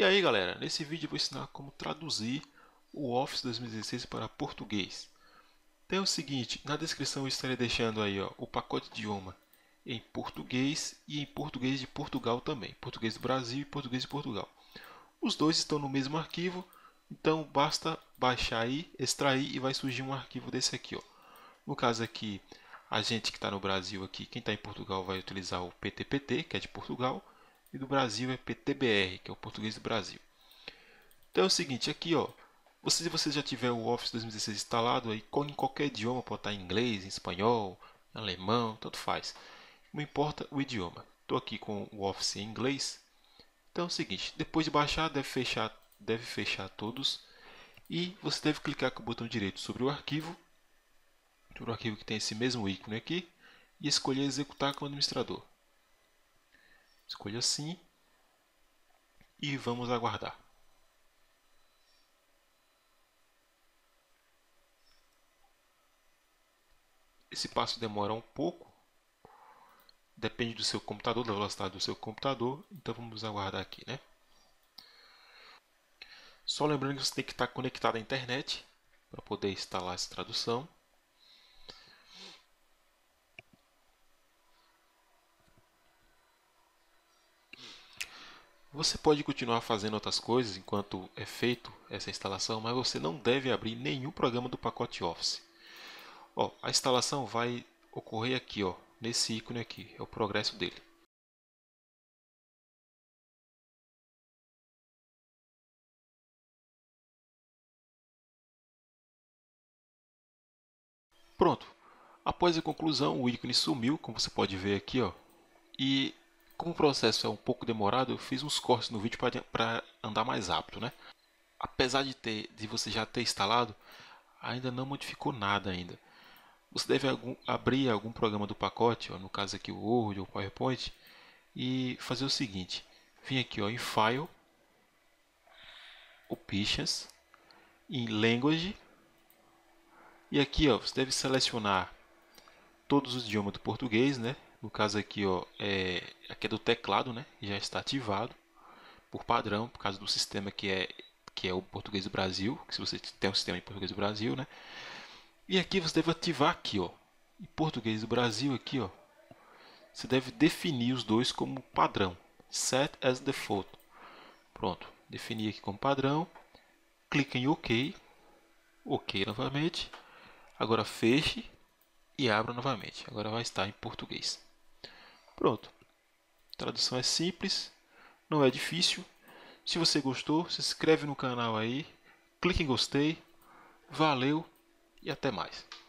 E aí galera, nesse vídeo eu vou ensinar como traduzir o Office 2016 para português. Então é o seguinte, na descrição eu estarei deixando aí ó, o pacote de idioma em português e em português de Portugal também, português do Brasil e português de Portugal. Os dois estão no mesmo arquivo, então basta baixar aí, extrair e vai surgir um arquivo desse aqui. Ó. No caso aqui, a gente que está no Brasil aqui, quem está em Portugal vai utilizar o PTPT, que é de Portugal, e do Brasil é PTBR, que é o português do Brasil. Então é o seguinte, aqui ó, você, se você já tiver o Office 2016 instalado, aí em qualquer idioma, pode estar em inglês, em espanhol, em alemão, tanto faz. Não importa o idioma. Estou aqui com o Office em inglês. Então é o seguinte, depois de baixar, deve fechar, deve fechar todos. E você deve clicar com o botão direito sobre o arquivo, sobre o arquivo que tem esse mesmo ícone aqui, e escolher executar como administrador. Escolha sim e vamos aguardar. Esse passo demora um pouco, depende do seu computador, da velocidade do seu computador, então vamos aguardar aqui, né? Só lembrando que você tem que estar conectado à internet para poder instalar essa tradução. Você pode continuar fazendo outras coisas enquanto é feito essa instalação, mas você não deve abrir nenhum programa do pacote Office. Ó, a instalação vai ocorrer aqui, ó, nesse ícone aqui, é o progresso dele. Pronto. Após a conclusão, o ícone sumiu, como você pode ver aqui, ó, e como o processo é um pouco demorado, eu fiz uns cortes no vídeo para andar mais rápido, né? Apesar de, ter, de você já ter instalado, ainda não modificou nada ainda. Você deve algum, abrir algum programa do pacote, ó, no caso aqui o Word ou o PowerPoint, e fazer o seguinte. Vim aqui ó, em File, Options, em Language, e aqui ó, você deve selecionar todos os idiomas do português, né? No caso aqui, ó, é, aqui é do teclado, né? Já está ativado por padrão, por causa do sistema que é, que é o português do Brasil. Que se você tem um sistema em português do Brasil, né? E aqui você deve ativar aqui, ó. Em português do Brasil aqui, ó. Você deve definir os dois como padrão. Set as default. Pronto. Definir aqui como padrão. Clica em OK. OK novamente. Agora feche e abra novamente. Agora vai estar em português. Pronto. A tradução é simples, não é difícil. Se você gostou, se inscreve no canal aí, clique em gostei. Valeu e até mais.